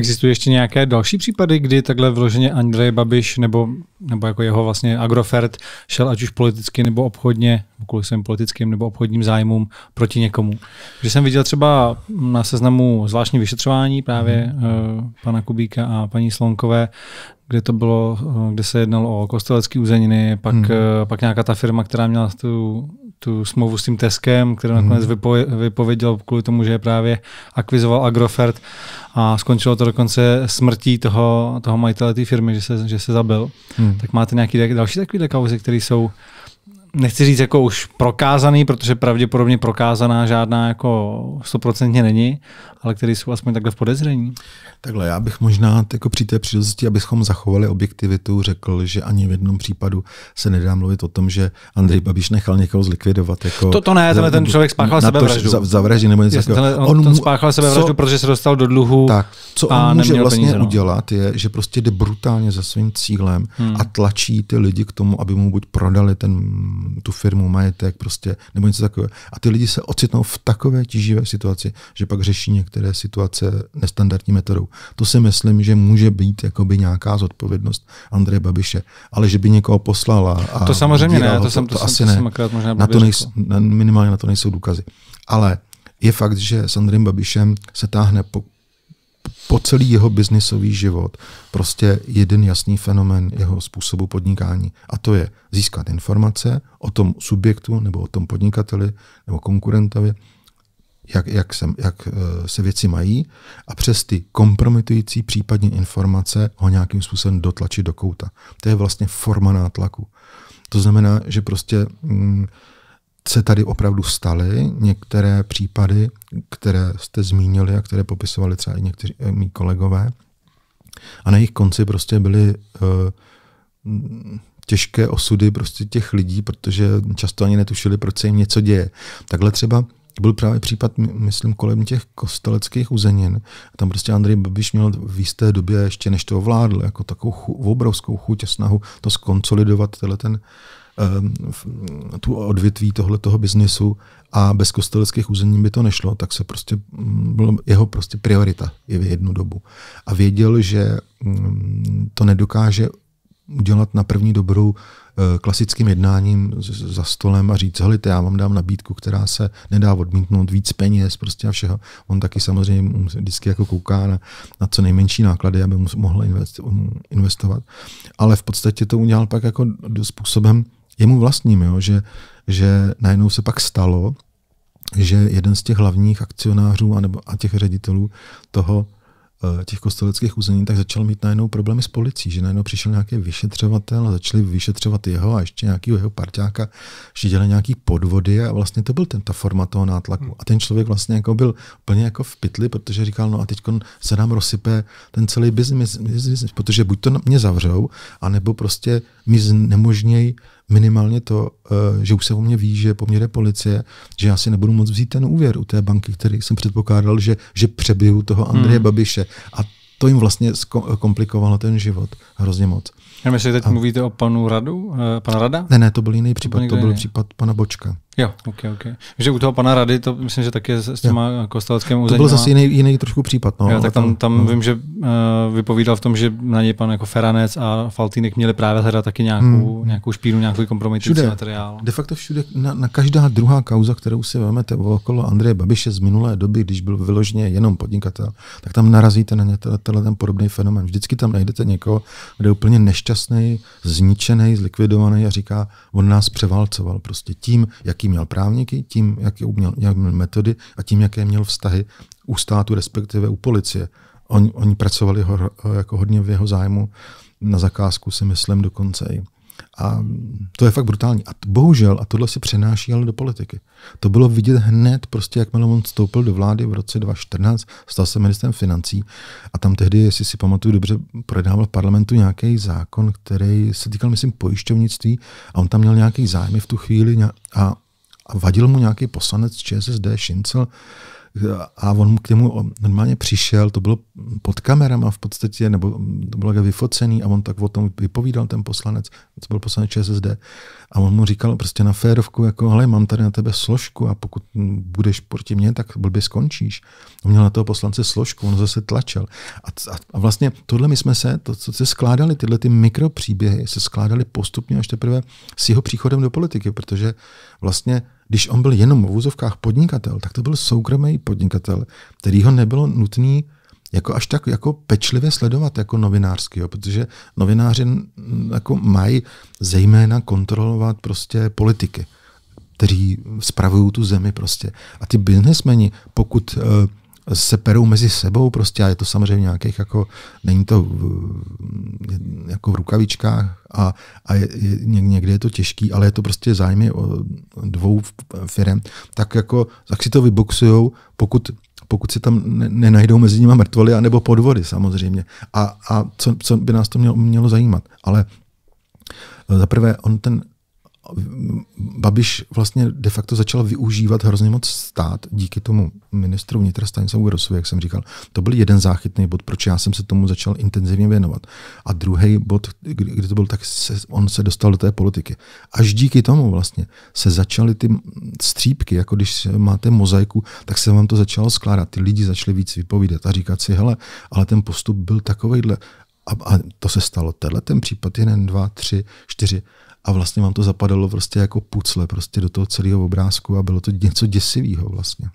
Existují ještě nějaké další případy, kdy takhle vloženě Andrej Babiš nebo, nebo jako jeho vlastně Agrofert šel ať už politicky nebo obchodně, kvůli svým politickým nebo obchodním zájmům proti někomu. Že jsem viděl třeba na seznamu zvláštní vyšetřování právě mm. uh, pana Kubíka a paní Slonkové, kde to bylo, eh, kde se jednalo o kostelecký úzeniny, pak, hmm. pak nějaká ta firma, která měla tu tu smlouvu s tím Teskem, který nakonec mhm. vypo- vypověděl kvůli tomu, že je právě akvizoval Agrofert a skončilo to dokonce smrtí toho, toho majitele té firmy, že se, že se zabil. Hmm. Tak máte nějaké další takové kauzy, které jsou nechci říct jako už prokázaný, protože pravděpodobně prokázaná žádná jako stoprocentně není, ale který jsou aspoň takhle v podezření. Takhle, já bych možná jako při té příležitosti, abychom zachovali objektivitu, řekl, že ani v jednom případu se nedá mluvit o tom, že Andrej Babiš nechal někoho zlikvidovat. Jako to, to ne, za, ten člověk spáchal sebevraždu. Za, zavraždě nebo něco Jasně, tenhle, on, on spáchal sebevraždu, co, protože se dostal do dluhu. Tak, co on a může vlastně peníze, no. udělat, je, že prostě jde brutálně za svým cílem hmm. a tlačí ty lidi k tomu, aby mu buď prodali ten tu firmu, majetek, prostě, nebo něco takového. A ty lidi se ocitnou v takové tíživé situaci, že pak řeší některé situace nestandardní metodou. To si myslím, že může být jakoby nějaká zodpovědnost Andreje Babiše, ale že by někoho poslala. A to samozřejmě ne, to, jsem, to, to asi to ne. Jsem možná na to nejsou, minimálně na to nejsou důkazy. Ale je fakt, že s Andrejem Babišem se táhne po, po celý jeho biznisový život prostě jeden jasný fenomen jeho způsobu podnikání. A to je získat informace o tom subjektu nebo o tom podnikateli nebo konkurentovi, jak, jak, se, jak eh, se věci mají a přes ty kompromitující případně informace ho nějakým způsobem dotlačit do kouta. To je vlastně forma nátlaku. To znamená, že prostě Hm, se tady opravdu staly některé případy, které jste zmínili a které popisovali třeba i někteří eh, mý kolegové. A na jejich konci prostě byly uh, těžké osudy prostě těch lidí, protože často ani netušili, proč se jim něco děje. Takhle třeba byl právě případ, myslím, kolem těch kosteleckých uzenin. Tam prostě Andrej Babiš měl v jisté době, ještě než to ovládl, jako takovou chu, obrovskou chuť a snahu to skonsolidovat, tenhle ten Ehm, tu odvětví tohle toho biznesu a bez kosteleckých území by to nešlo, tak se prostě mm, bylo jeho prostě priorita je v jednu dobu. A věděl, že mm, to nedokáže udělat na první dobrou eh, klasickým jednáním za stolem a říct, hele, já vám dám nabídku, která se nedá odmítnout, víc peněz prostě a všeho. On taky samozřejmě vždycky jako kouká na, na co nejmenší náklady, aby mu mohl investovat. Ale v podstatě to udělal pak jako způsobem, jemu vlastním, jo? Že, že najednou se pak stalo, že jeden z těch hlavních akcionářů a, nebo, a těch ředitelů toho eh, těch kosteleckých území, tak začal mít najednou problémy s policií, že najednou přišel nějaký vyšetřovatel a začali vyšetřovat jeho a ještě nějakého jeho parťáka, že dělali nějaký podvody a vlastně to byl ten, ta forma toho nátlaku. Hmm. A ten člověk vlastně jako byl plně jako v pytli, protože říkal, no a teď se nám rozsype ten celý biznis, protože buď to mě zavřou, anebo prostě mi znemožnějí minimálně to, eh, že už se o mě ví, že po mě jde policie, že já si nebudu moc vzít ten úvěr u té banky, který jsem předpokládal, že, že přebiju toho Andreje hmm. Babiše. A to jim vlastně komplikovalo ten život hrozně moc. Já myslím, že teď a... mluvíte o panu Radu, eh, pana Rada? Ne, ne, to byl jiný případ, to, to byl jiný. případ pana Bočka. Jo, ok, ok. Že u toho pana Rady, to myslím, že taky s těma jo. kosteleckým To byl zase jiný, jiný trošku případ. No, jo, tak tam, tam no. vím, že uh, vypovídal v tom, že na něj pan jako Feranec a Faltýnek měli právě hledat taky nějakou, hmm. nějakou špínu, nějaký kompromitující materiál. De facto všude, na, na každá druhá kauza, kterou si vezmete okolo Andreje Babiše z minulé doby, když byl vyloženě jenom podnikatel, tak tam narazíte na tenhle ten podobný fenomen. Vždycky tam najdete někoho, kde je úplně nešťastný nešťastný, zničený, zlikvidovaný a říká, on nás převálcoval prostě tím, jaký měl právníky, tím, jaký měl, jak měl metody a tím, jaké měl vztahy u státu, respektive u policie. On, oni pracovali ho, jako hodně v jeho zájmu, na zakázku si myslím dokonce i a to je fakt brutální. A bohužel, a tohle si přenáší ale do politiky. To bylo vidět hned, prostě jakmile on vstoupil do vlády v roce 2014, stal se ministrem financí a tam tehdy, jestli si pamatuju dobře, projednával v parlamentu nějaký zákon, který se týkal, myslím, pojišťovnictví a on tam měl nějaký zájmy v tu chvíli a, a vadil mu nějaký poslanec ČSSD, Šincel, a on k němu normálně přišel, to bylo pod kamerama v podstatě, nebo to bylo vyfocený a on tak o tom vypovídal ten poslanec, to byl poslanec ČSSD a on mu říkal prostě na férovku, jako hele, mám tady na tebe složku a pokud budeš proti mě, tak blbě skončíš. On měl na toho poslance složku, on zase tlačil. A, a, a vlastně tohle my jsme se, to, co se skládali, tyhle ty mikropříběhy se skládali postupně až teprve s jeho příchodem do politiky, protože vlastně když on byl jenom v úzovkách podnikatel, tak to byl soukromý podnikatel, který ho nebylo nutný jako až tak jako pečlivě sledovat jako novinářský, jo, protože novináři mm, jako mají zejména kontrolovat prostě politiky, kteří spravují tu zemi prostě. A ty biznesmeni, pokud uh, se perou mezi sebou prostě a je to samozřejmě nějakých jako, není to v, jako v rukavičkách a, a je, je, někdy je to těžký, ale je to prostě zájmy o dvou firem, tak jako, tak si to vyboxujou, pokud pokud si tam nenajdou mezi nimi mrtvoly, anebo podvody samozřejmě. A, a co, co by nás to mělo, mělo zajímat. Ale za prvé, on ten Babiš vlastně de facto začal využívat hrozně moc stát díky tomu ministru vnitra Stanislavu Grosovi, jak jsem říkal. To byl jeden záchytný bod, proč já jsem se tomu začal intenzivně věnovat. A druhý bod, kdy to byl, tak se, on se dostal do té politiky. Až díky tomu vlastně se začaly ty střípky, jako když máte mozaiku, tak se vám to začalo skládat. Ty lidi začali víc vypovídat a říkat si, hele, ale ten postup byl takovejhle. A, a to se stalo. Tenhle ten případ, jeden, dva, tři, čtyři a vlastně vám to zapadalo prostě jako pucle prostě do toho celého obrázku a bylo to něco děsivého vlastně.